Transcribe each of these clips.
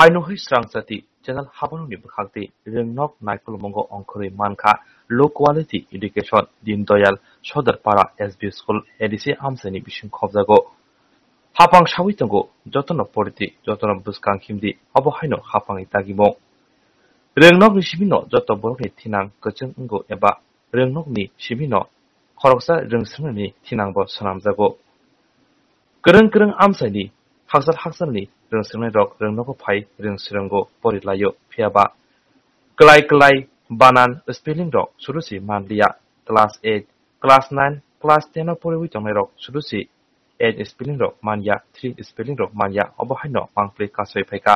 High নহৈ চাং জাতি channel হাবাৰু নিবাসী ৰিং নক নাইকুল মংগ অংকৰী মানখা লো কোৱালিটি এডুকেশ্যন দীন দয়াল সদৰ পাৰা এছ বি স্কুল এডিচি আমচানী বিচিং খবজাগ হাপাং চাবি যতন পৰিতি যতন বুজকাং খিমদি হব হাইন হাপাং ইাগিম ৰিং নক যত বৰকনি থিনাং কচিং ইংগ এবা ৰিং নক নি চিবিন খৰকচা ৰিং চিনাংব চনামজাগ গৰং গৰং আমচানী হাকচাৰ হাকচাৰ ရင်စင်နေတော့ရင်နောကဖိုင်ရင်စရင်ကိုပေါ်ရလာယဖျာပါကလိုက်ကလိုက်ဘာနန်စပီလင်းတော့ဆုရစီမန်လီယာ class 8 class 9 class 10 opore wi chomai rok suru si 8 spelling rok manya 3 spelling rok manya obohai no pangple ka sei phai ka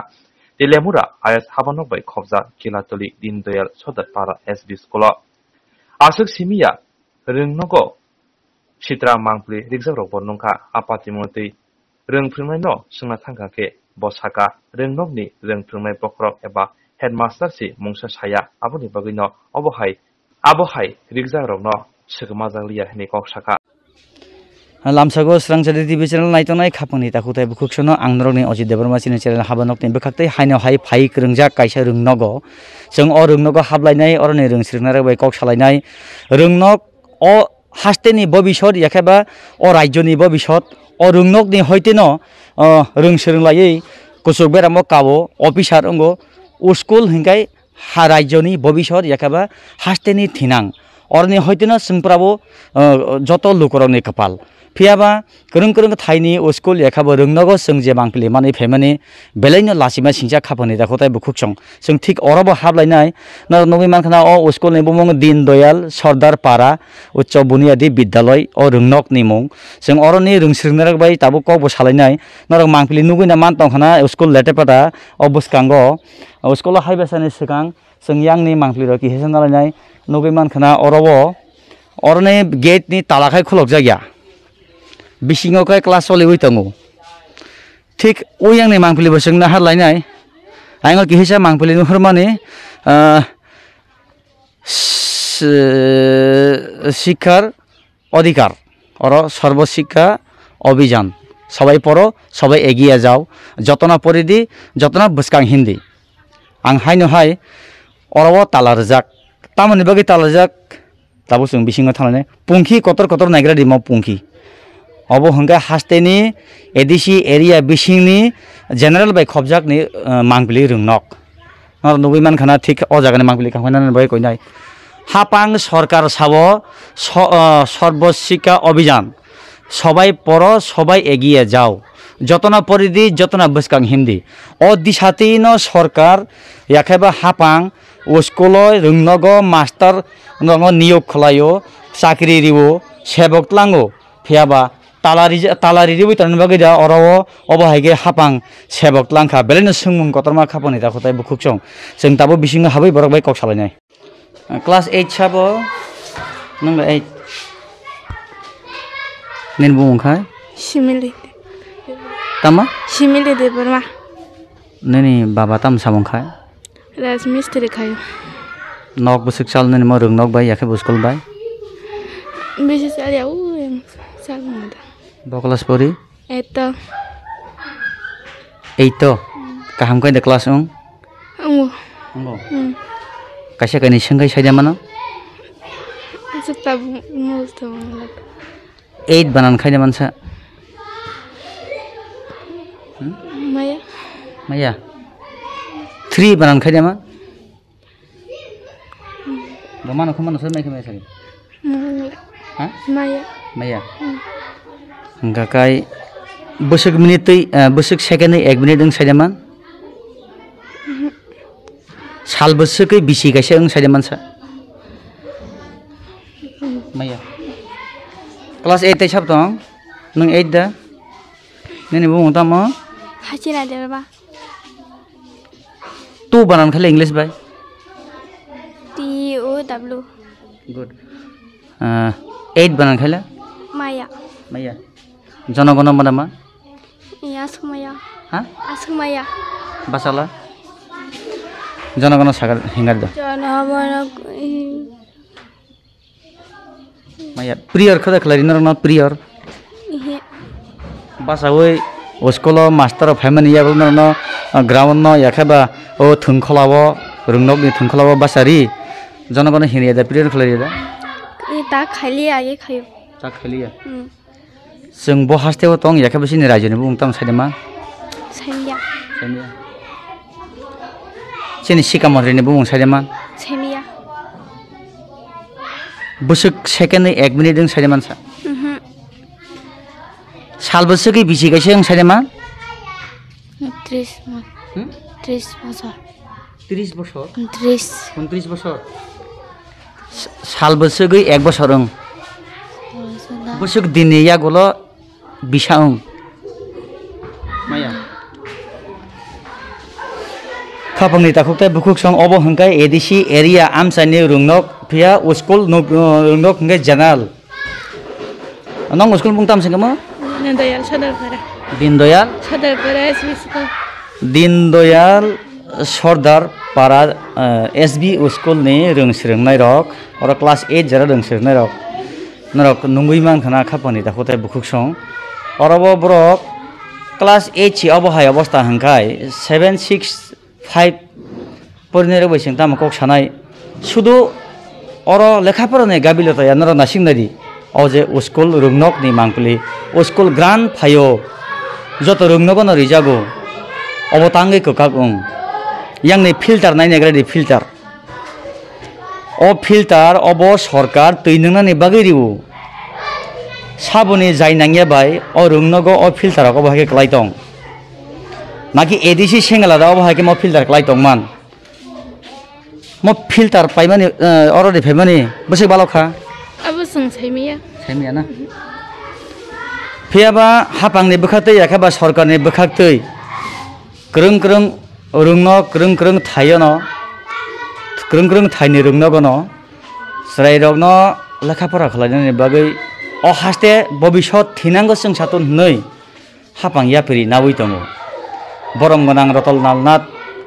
Teliamura আয়াত হাবানক বাই খবজা কিলাতলি দিনদয়াল সদর পাড়া এসবি স্কুল আসুক সিমিয়া রিংনগ সিত্রা মাংপ্লি রিক্সা রক বর্ণংখা আপাতি মতে রিং ফ্রিমাইন সিংনা থাঙ্গাকে बसाका रोंनोगनि रोंथ्रोंनाय बख्रब एबा हेडमास्टारसि मुंसा साया आबुनि बगैनो अबहाय आबहाय रिगजारगनो सोगोमा जालिया हेनि कौसाका लामसागो स्रांसादि टिभी चैनल नायतनाय खापंनि ताखुताय बुखुक्षनो आंनरगनि अजित देबरमा सिनि चैनल हाबानकनि बखाक्तै हायनाव हाय फाइ रोंजा कायसा रोंनगो जों अ रोंनगो हाबलायनाय अरनि रोंस्रिनाय बाय कक सालायनाय रोंनग अ हास्तेनि भबिष्यत याखेबा अ राज्यनि भबिष्यत अ रोंनगनि हयतेनो रोंसोरोंलायै कुसुक बेरामाव कावो अफिसार अंगो स्कुल हिंगाय हा राज्योनि भबिष्यत याकाबा हास्टेनि थिनां अरनि हयतिना सिंफ्राबो जत लुकरनि कपाल फियाबा गोरों गोरों थाइनि स्कुल लेखाबो रोंनांगौ जों जे बांखिले माने फेमाने बेलायनो लासिमा सिंजा खाफानि दाखौथाय बुखुकसं जों थिग अरबो हाबलायनाय ना नबि मानखाना अ स्कुलनि बुमुं दिन दयाल सरदार पारा उच्च बुनियादि बिद्यालय अ रोंनकनि मुं जों अरनि रोंसोंनारबाय ताबो कबो सालायनाय नरक मांखिले नुगैना मानतांखाना स्कुल लेटेपादा अ बुसकांगो स्कुलाव हायबासानि सिगां जों यांनि मांफ्लिरो कि हेसन नालायनाय नबे मानखोना अरबो अरने गेटनि तालाखाय खुलक जाया बिसिङावखाय क्लास सलिबाय दङ थिग ओइ आंनि मांफ्लिबो जोंना हारलायनाय आङो कि हेसा मांफ्लि नुहुरमाने শিক্ষার অধিকার অর সর্বশিক্ষা অভিযান সবাই পড়ো সবাই এগিয়ে যাও যতনা পরিধি যতনা বুসকাং হিন্দি আং হাই নহাই অৰব তালার যাক তামানি বাকি তালার যাক তাবো চুং বিশিং থানানে পুঙ্খি কতর কতর নাইগ্রা দিম পুঙ্খি অব হঙ্গে হাস্তে নি এদিশি এরিয়া বিশিং নি জেনারেল বাই খবজাক নি মাংবিলি রুংনক নবীমান খানা ঠিক অ জাগানে মাংবিলি কাহানে বাই কই নাই হাপাং সরকার সাব সর্বশিক্ষা অভিযান সবাই পড়ো সবাই এগিয়ে যাও যতনা পরিধি যতনা বসকাং হিন্দি অ অদিশাতীন সরকার ইয়াখাইবা হাপাং ওস্কুলয় রংনগ মাস্টার নিয়োগ খোলায়ও চাকরি রিও সেবক লাঙ্গো ফিয়াবা তালারি তালারি রিবই তার বাকি যা অরব অবহাইগে হাপাং সেবক লাংখা বেলেনো সুংমুং কতরমা খাপনি তা খতাই বুকুকচং जों তাবো बिसिङाव हाबै बरक बाय कक सालायनाय क्लास 8 साबो नंला 8 ನಿನ್ನ ಬೂಂಖಾಯ್ ಶಿಮಿಲಿ ತಮ್ಮ ಶಿಮಿಲಿ ದೇಬರ್ಮ ನಿನಿ ಬಾಬಾ ತಮ್ಮ ಸಾಮುಂಖಾಯ್ ರಾಜ್ ಮಿಸ್ತ್ರಿ ಖಾಯ್ ನಕ್ ಬುಸಿಕ್ ಸಾಲ್ ನಿನ್ನ ಮ ರುಂಗ್ ನಕ್ ಬಾಯ್ ಯಾಕೆ ಬುಸ್ಕೊಲ್ ಬಾಯ್ ಬಿಸಿ ಸಾಲ್ ಯಾವ ಸಾಲ್ ಮದ ಬಕಲಾಸ್ ಪರಿ ಎತ್ತ এইতো কাহাম কই দে ক্লাস উং উং উং কাশে কানি সঙ্গে সাইদা মানো জুতা মোস্ত মানো एट बनाउनु खैले मन छ मैया थ्री बनाउनु खैले मन घुमाउनु खुमाउनु छ माइक माइस मैया गकाई बुसुक मिनिट तै बुसुक सेकेन्डै एक मिनिट ओं साइदामान साल बुसुकै बिसी गाइसो ओं साइदामान छ Kelas 8 sab tong. Nung 8 dah. Nini bu ngta ma. Hachi na de Tu banan khali English bai. T O W. Good. Uh, ah, 8 banan khala. Maya. Maya. জনগণ মনামা iya, Maya. হ্যাঁ Jono বাসালা জনগণ সাগর হিঙ্গার জনগণ মাইয়াত প্ৰিয়ৰ খা খেলাৰ নাম প্ৰিয়ৰ বাছা ঐ স্কুলৰ মাষ্টাৰ ফাইমান ইয়াৰ গ্ৰাউণ্ড ন একেবাৰ অ' থুংখলাব ৰুংনক থুংখলাব বাছাৰি জনগণে হিৰি আদা প্ৰিয়ৰ খেলাৰী দা তাক খালি আগে খাই তাক খালি যোন বহাস্তেও তং একেবাৰে চিনি ৰাইজনে বুংতাম চাইদে মা চিনি চিকামত ৰিনে বুং চাইদে মা চেমি बुसुक सेकेन्ड एक मिनिट जों साइडे मानसा साल बुसुकै बिसिगैसो जों साइडे मा त्रिस त्रिस बसर त्रिस बसर त्रिस उनत्रिस बसर साल बुसुकै एक बसर ओं बुसुक दिनै यागल बिसा ओं khapangni takhokta bukhuk song obo hangkai edisi area amsa ni rungnok phia school no rungnok nge janal anong school bungtam singama dindayal sadarpara dindayal sadarpara school dindayal Sardar Para S B স্কুলনি রংসিরংনাই রক আর ক্লাস এইট যারা রংসিরংনাই রক নরক নঙ্গুই মানখানা খাপানি দাখতাই বুকুক সং অরব ব্রক ক্লাস এইট সি অবহায় অবস্থা হাঙ্কায় সেভেন সিক্স फाइभ फरायनाय रोबैसों दामाखौ सानाय सुदु अर लेखा फरायनाय गाबिलताया नर नासिंनारि अजे स्कुल रोंनकनि मांपलि स्कुल ग्रान्ड फायो जत रोंनगन रिजागो अबताङै कोकाक ओं यांनि फिल्टार नायनायग्रानि फिल्टार अ फिल्टार अब सरकार तैनोंनानि बागै रिवो साबुनि जायनाङिया बाय अ रोंनगो अ फिल्टारखौ बाहागो खालाय दं নাকি এডিসি সেঙ্গলা দাও বাহাকে মো ফিল্টার ক্লাই তংমান মো ফিল্টার পাইমানি অরডি ফাইমানি বসে বালো খা আবু সং সাইমিয়া সাইমিয়া না ফিয়াবা হাপাংনি বখাতৈ রাখাবা সরকারনি বখাতৈ গ্রং গ্রং রুংন গ্রং গ্রং থাইন গ্রং গ্রং থাইনি রুংনগন স্রাই রগ্ন লেখাপড়া খালাইনানি বাগৈ অহাস্তে ভবিষ্যৎ থিনাঙ্গ সং সাতন নই হাপাং ইয়া পেরি নাবই দङ बरमगोनां रतलनालनाथ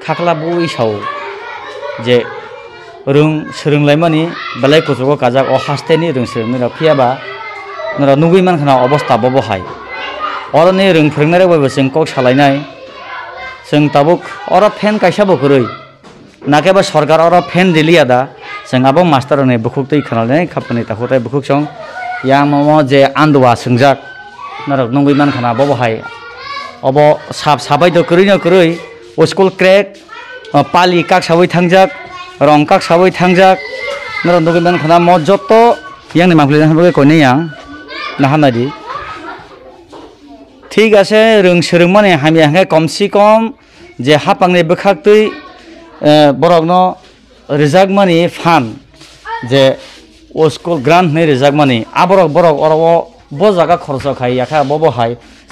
खाख्लाबु इसाव जे रों सोलोंलायमानि बेलाय खज'खौ गाजाक अ हास्थेनि रों सोलोंनो फियाबा नरा नुगै मानखाना अबस्था बबहाय अरनि रों फोरोंनायबो जों कक सालायनाय जों ताबुक अर फेन कायसाबो गोरै नाकेबा सरकार अर फेन रिलिया दा जों आबो मास्टारनि बुखुक दै खानानै खापनि ताखुथाय बुखुक सं यामाव जे आन्दोआ सोंजाक नरक नंगै मानखाना बबहाय अब साफ साफाई त करै न करै उसकुल क्रेक पालि काक साबै थांजाक रं काक साबै थांजाक नरन्दोगै दान खाना मत जत ইয়াংনি মাংফুলি হানবাগে কইনে ইয়াং না হানাদি ঠিক আছে রং সরং মানে হামি হাঙ্গে কমসি কম যে হাপাংনি বখাকতই বরগ্ন রেজাক মানে ফান যে ও স্কুল গ্রান্ট নে রেজাক মানে আবরক বরক অরব ব জায়গা খরচ খাই ইয়াখা বব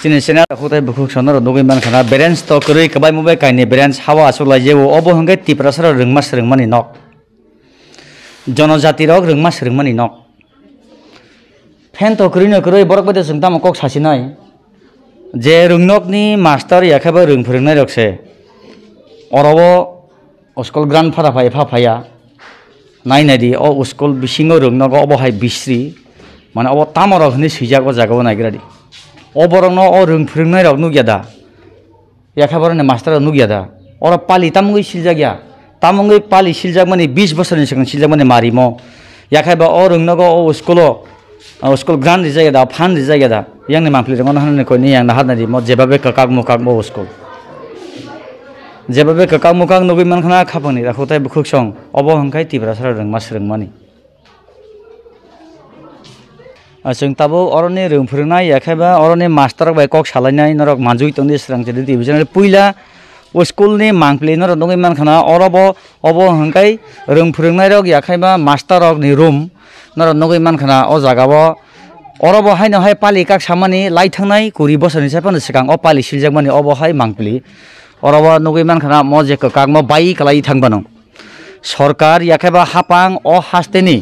Sini sini ada hutai bukuk sana ada dua iman karena berens to kerui kebay mubai kaini berens hawa asur lagi wo obo hingga ti prasara ringmas ringmani nok. Jono jati rok ringmas ringmani nok. Pen to kerui no kerui borok bade sungta mo kok sasi nai. Je ring nok ni master ya kebay ring pering nai dokse. Orowo oskol gran pada paya pa paya. Nai nai di o oskol bisingo ring nok obo hai bisri. Mana obo tamorok ni sijako jago nai gradi. অবরংনো অ রং ফিরংনাই রাও নুগিয়াদা একাবারে মাস্টারা নুগিয়াদা ওরা পালি তামঙ্গই সিলজাগিয়া তামঙ্গই পালি সিলজাগমানি বিশ বছরনি সিগাং সিলজাগমানি মারিমো একাইবা অ রংনগো অ স্কুলো স্কুল গ্রান রিজাগিয়াদা ফান রিজাগিয়াদা ইয়াংনি মাংফলি রঙ হানানি কইনি ইয়াং হাদনারি মত যেভাবে কাকাক মোকাকমো স্কুল যেভাবে কাকাক মোকাক নবী মানখানা খাপানি রাখো তাই খুব সং অবহংখাই তিব্রা সারা রং মাস রংমানি जों ताबो अरनि रोंफोरोंनाय एखायबा अरनि मास्टार बाय कक सालायनाय नरक मानजुइ तंदि स्रां जेदि दिबिजन पुइला स्कुलनि मांप्ले नर दङै मानखाना अरब अब हंखाय रोंफोरोंनाय रक एखायबा मास्टार रकनि रुम नर नगै मानखाना अ जागाबो अरब हायनो हाय पालि काक सामानि लाइथांनाय कुरि बोसोरनि सायफानो सिगां अ पालि सिलजाकमानि अब हाय मांप्ले अरब नगै मानखाना म जेखो काक म बाइक लाइ थांबानो सरकार एखायबा हापां अ हास्तेनि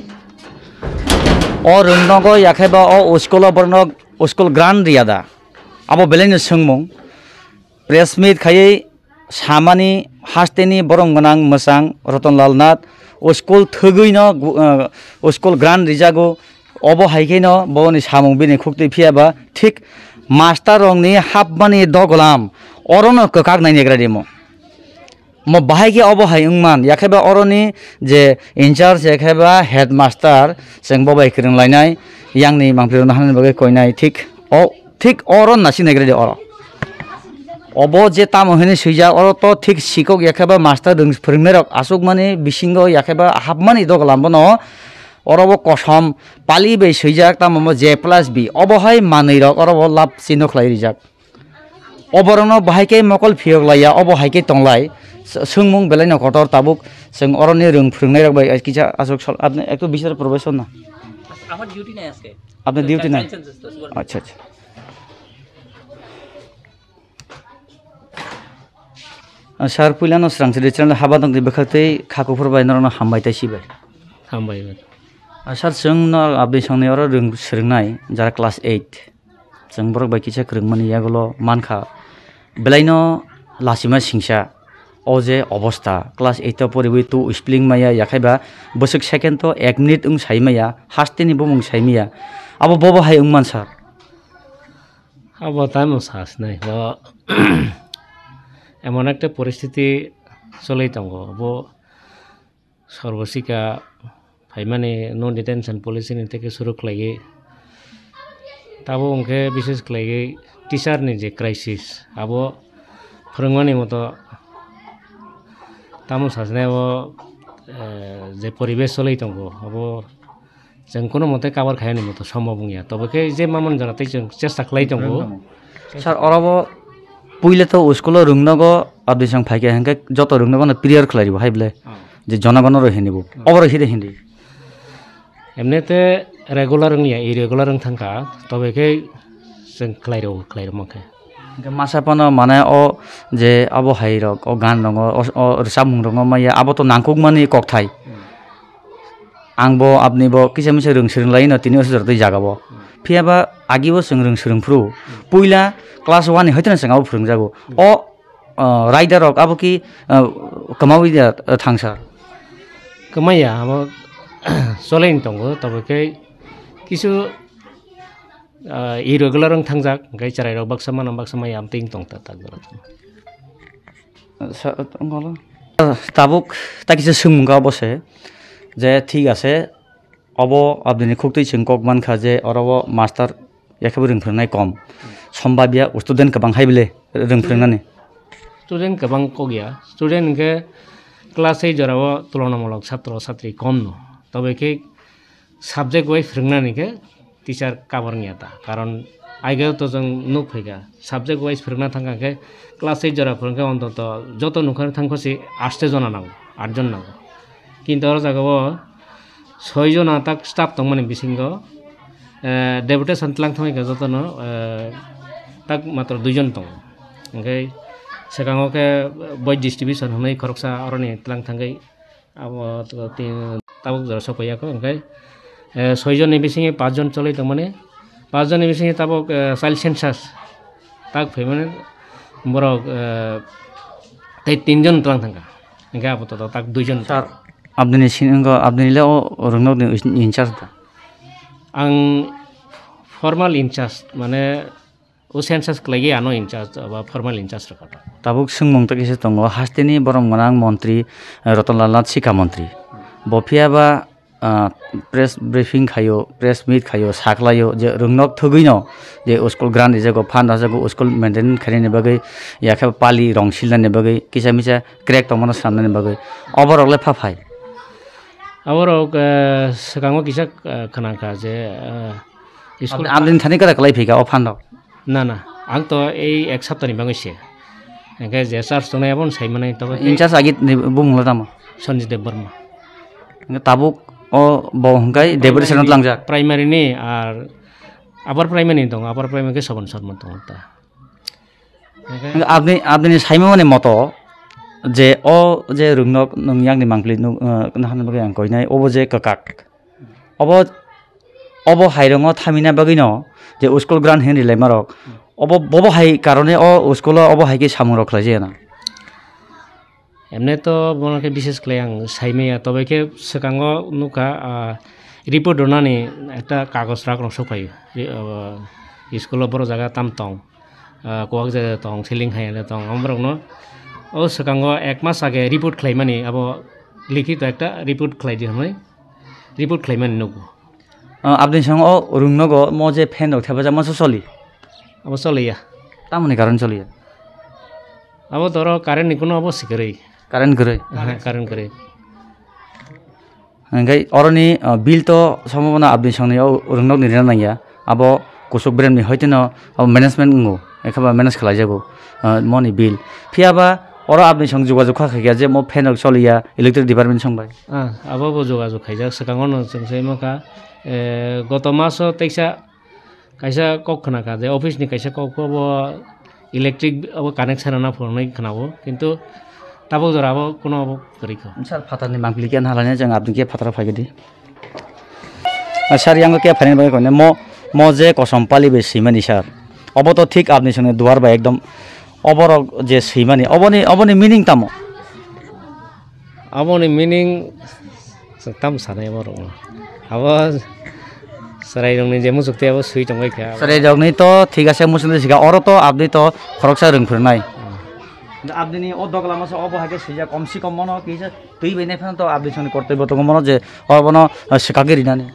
o rungnogo yakheba o uskolo bornog uskol gran riada abo beleng sengmung press meet khaye samani hasteni borong gonang mosang rotonlal nath uskol thugui no uskol gran rijago obo haikeno boni samung bini khukti phiaba thik master রংনি half মানি দগলাম অরণ কাক নাই নেগ্রা দিমো म बाहायगे अबहाय उमान याखेबा अरनि जे इन्चार्ज याखेबा हेड मास्टार जों बबाय खिरं लायनाय यांनि मांफिरन हानायनि बागै कयनाय थिक अ थिक अरन ना सिनायग्रो अर अब जे तामहनि सैजा अर त थिक सिकक याखेबा मास्टार दों फोरोंनाय रक आसुक माने बिसिंग याखेबा हाबमानि दग लामबन অরব কসম পালি বে সৈজাক তাম জে প্লাস বি অবহাই মানই রক অরব লাভ চিনক লাই রিজাক অবরণ বাহাইকে মকল ফিয়ক লাইয়া অবহাইকে টংলাই सोंमुं তাবুক न कटर ताबुक जों अरनि रोंफ्रोंनाय राखबाय किजा आसुक আপনি একটু বিচার প্রবেশ না আমার ডিউটি নাই আজকে আপনার ডিউটি নাই আচ্ছা আচ্ছা স্যার পুইলানো স্রাংসি রেচেন হাবা দং বেখাতে খাকুফোর বাইনারনো হামबाय তাইसिबाय হামबाय স্যার जों न আপনি সঙ্গে অর রং যারা ক্লাস এইট जों बरक बाय किसा रोंमोन ইয়াগুলো মানখা বেলাইনো লাসিমা সিংসা অজে অবস্থা ক্লাস এইটা পড়ি তু স্প্লিং মাইয়া ইয়াখাইবা বসুক সেকেন্ড তো এক মিনিট উং সাইমাইয়া হাস্তিনি বমুং সাইমিয়া আবো বব হাই উং মান সার আবো তাই মো শ্বাস নাই এমন একটা পরিস্থিতি চলেই তাঙ্গ আবো সর্বশিকা মানে নো ডিটেনশন পলিসি নি থেকে শুরু খাইয়ে তাবো উনকে বিশেষ খাইয়ে টিচারনি যে ক্রাইসিস আবো ফরমানি মতো সাজনে साजनायाव যে পরিবেশ চলেই তো अब যে কোনো মতে কাবার খাই নিম তো সম্ভব ইয়া তবে যে মামন জানাতে जों চেষ্টা খাই তো স্যার অরব পুইলে তো স্কুল রুংনগ আর দুই সং ফাইকে হেঁকে যত রুংনগ না প্রিয়ার খেলাই দিব হাই বলে যে জনগণের হেনিব অবর হিরে হিন্দি এমনিতে রেগুলার নিয়ে এই রেগুলার থাকা তবে जों খেলাই খাইর মাখে মাছাপন মানে অ যে আব হাই ৰক অ গান ৰং চামুং ৰং মাই আবতো নাংকুক মানে কক ঠাই আংব আপনি ব কিছা মিছা ৰং চৰং লাগে ন তিনি বছৰ তৈ জাগাব ফিয়াবা আগিব চং ৰং চৰং ফুৰো পইলা ক্লাছ ওৱান হৈ থাকে চাব ফুৰং যাব অ ৰাইডাৰক আব কি কমাবি থাং ছাৰ কমাই আব চলাই নিতংগ তবকে কিছু ই ৰগুলাৰ ৰং থাংজাক গাই চাৰাই ৰং বাক্সা তাবুক তাক কিছু চুমগা অৱশ্যে যে ঠিক আছে অব আপুনি খুব তুই চিং কক মান খা যে অৰ মাষ্টাৰ একেবাৰে ৰিংফ্ৰাই কম সম্ভাৱ্য ষ্টুডেণ্ট কাবাং খাই বোলে ৰিংফ্ৰাই ষ্টুডেণ্ট কাবাং কগিয়া ষ্টুডেণ্ট কে ক্লাছ এই জৰাব তুলনামূলক ছাত্ৰ ছাত্ৰী কম ন তবে কি ছাবজেক্ট ৱাইজ ৰিংনানিকে टिचार काबर नहीं आता कारण आगे तो जों नु फैगा सब्जेक्ट वाइज फोरोंना थांखांखे क्लास ओइट जरा फोरोंखे अन्तत जत नुखार थांखोसि आठसो जना नांगौ आठजन नांगौ কিন্তু আর জাগাব ছয়জন তাক স্টাফ দং মানে বিসিঙ্গ ডেপুটেশন ত্লাং থামাই যতন তাক মাত্র দুইজন দং ओमफ्राय सिगाङावखे बय डिस्ट्रिबिउसन हनै खरकसा अरनि tlangtangai अब ताबक जरा सफैयाखौ ओमफ्राय ছয়জন এবিসিংয়ে পাঁচজন চলে তাৰমানে পাঁচজন এবিসিংয়ে তাব চাইল্ড সেন্সাস তাক ফেমেনে বৰ তাই তিনজন তাং থাকা এনেকৈ আপাতত তাক দুইজন স্যার আপনি সিনগো আপনিলে ইনচার্জ আং ফর্মাল ইনচার্জ মানে ও সেন্সাস লাগে আনো ইনচার্জ বা ফর্মাল ইনচার্জ রকম তাবুক সুংমং তো কিছু দো হাস্তিনি বরং মন্ত্রী রতনলাল নাথ শিক্ষামন্ত্রী মন্ত্রী বফিয়া বা प्रेस ब्रिफिं खायो प्रेस मिट खायो साख्लायो जे रोंनक थगैनो जे उस्कुल ग्रान्ड जेगो फान्दा जेगो उस्कुल मेन्टेन खारिनि बागै याखे पालि रंसिलनि बागै किसा मिसा क्रेक तमन सान्नि बागै अबरले फाफाय अबरक सगाङो किसा खनाखा जे स्कुल आदिन थानि कारा खलाय फिगा अ फान्दा ना ना आं तो एय एक सप्तानि बांगैसे एंखे जेसार सुनाय बन साइमनै तबे इनचार्ज आगि बुंला दामा संजय देव बर्मा তাবুক अ बावहाय देबोर सेराव लांजाक प्राइमारिनि आर आबार प्राइमारिनि दं आबार प्राइमारिखौ सबन शर्मा दं दा আপনি আপনি সাইমামানের মতো যে অ যে রুংনক নংয়াংনি মাংলি নাহানবাগে আং কইনাই অব যে কাকাক অব অব হাইরঙ থামিনা বাগিন যে স্কুল গ্রান হেন রিলাইমারক অব বব হাই কারণে অ স্কুল অব হাইকে সামু রখলাই যে না এমনি তো মনে বিশেষ খাই आं তবে কে सिगाङाव নুকা রিপোর্ট হনাनै একটা কাগজ রাখলাম সফাই স্কুলের বড় জায়গা তাম তং কোয়াক জায়গা তং সিলিং হাই তং আমরাও ও সিগাঙ এক মাস আগে রিপোর্ট খাই মানে আব লিখিত একটা রিপোর্ট খাই দিয়ে রিপোর্ট খাই মানে নগো আপনি সঙ্গে ও রুং নগো ম যে ফ্যান দক থাকবে যা মাসো চলি আবার চলিয়া তার মানে কারণ চলিয়া আবার ধরো কারেন্ট কোনো আবশ্যকেরই কাৰেণ্ট ঘূৰে কাৰেণ্ট ঘূৰে এনেকৈ অৰণি বিলতো সম্ভাৱনা আপুনি চাওঁ অৰণ্যক নিৰ্ণয় নাই আব কচুক ব্ৰেণ্ডনি হয়তো ন মেনেজমেণ্ট নো একেবাৰে মেনেজ খেলাই যাব মনি বিল ফিয়াবা অৰ আপুনি চং যোগাযোগ খোৱা খাই যে মই ফেনক চলিয়া ইলেক্ট্ৰিক ডিপাৰ্টমেণ্ট চং পাই আব যোগাযোগ খাই যাওক চিকাঙৰ নকা গত মাছত তেইছা কাইছা কওক খনাকা যে অফিচনি কাইছা কওক ইলেক্ট্ৰিক কানেকশ্যন অনা ফোনেই খনাব কিন্তু दाबो जराबो कुनो अब गरेको सर फातालनि माग्लि के नालाने जों आपनि के फातारा फागिदि सर यांगो के फाइन बाइक भने म म जे कसम पालि बे सिमानि सर अब त ठीक आपनि सँग दुवार बाइ एकदम अबर जे सिमानि अबनि अबनि मिनिङ तामो अबनि मिनिङ ताम सानै बर अब সরাই রং যে মুসুকতে আবার সুই টঙ্গাই খা সরাই রং তো ঠিক আছে মুসুকতে শিখা অর তো আপনি তো খরকসা রং ফের নাই আব্দিনি অর্ধকলা অবহাকে সে যা কমসি কম মনে কি তুই বেনে ফেলেন তো আপনি সঙ্গে কর্তব্য তো মনে যে অবন সে কাকে রিনানি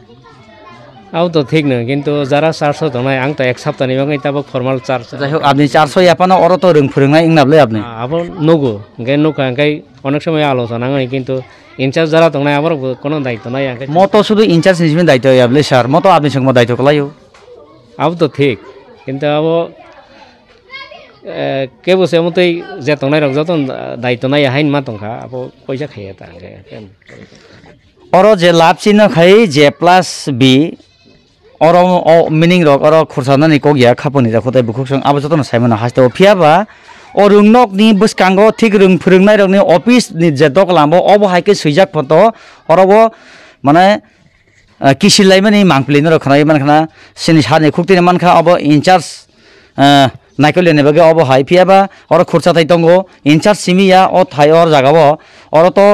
আও তো ঠিক না কিন্তু যারা চারশো তো নাই আং তো এক সপ্তাহ নিবাং তাব ফর্মাল চার্জ যাই হোক আপনি চারশো এপানো অর তো রং ফুরিং নাই ইংনাবলে আপনি আবার নগো গাই নৌকা গাই অনেক সময় আলোচনা হয় কিন্তু ইনচার্জ যারা তো নাই আবার কোনো দায়িত্ব নাই মত শুধু ইনচার্জ হিসেবে দায়িত্ব আপনি স্যার মতো আপনি সঙ্গে দায়িত্ব কলাইও আও তো ঠিক কিন্তু আবার কে বসে মতেই যেতন নাই রক যতন দায়িত্ব নাই হাইন মা তংখা আপো পয়সা খাইয়ে তা অর যে লাভ চিহ্ন খাই জে প্লাস বি অর মিনিং রক অর খুরসানানি কগিয়া খাপনি রাখো তাই বুকুক সং আবার যতন সাইমন হাসতে ফিয়াবা ও রুংনকনি বুসকাঙ্গ ঠিক রুং ফিরুংনাই রকনি অফিস যে দক লাম্বো অব হাইকে সুইজাক ফত অরব মানে কিসিলাই মানে মাংপ্লিন রকনা ইমানখানা সিনি সারনি খুক্তিনি মানখা অব ইনচার্জ নাইকলে নেবাগে অব হাই ফিয়াবা অর খরচা তাই দঙ্গ ইনচার্জ সিমিয়া অ থাই অর জাগাব অর তো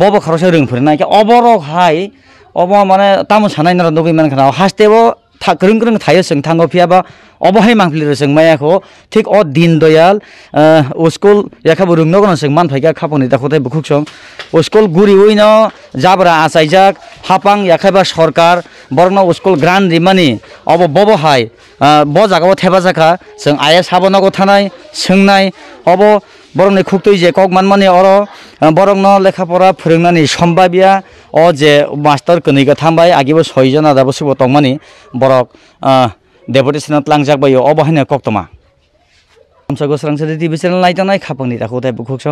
বব খরচে রিংফুরে নাইকে অবর হাই অব মানে তামো সানাই নরা দগি মানে খানা হাসতেব থাকরিং রিং থাইয়ে সং থাঙ্গ ফিয়াবা অবহাই মাংফিলির সঙ্গে মায়াক ঠিক অ দিন দয়াল ওস্কুল রেখা বুরুং নগর সঙ্গে মানফাইকা খাপনি দেখতে বুকুক সঙ্গ ওস্কুল গুড়ি উইন যাবরা আসাইজাক হাপাং একাইবা সরকার বরং ওস্কুল গ্রান রিমানি অব ববহাই ব জাগাও থেবা জাকা সঙ্গ আয়ে সাবনগো থানাই সঙ্গনাই অব বরং খুবতই যে কক মানমানি অর বরং লেখাপড়া ফুরংনানি সম্ভাবিয়া অ যে মাস্টার কনিকা থামবাই আগিব ছয়জন আদাবসী বতংমানি বরক deputy senat langjak bayo obahine koktoma amsa gosrang sedi bisen laitanai khapang ni ta khu ta bukhuk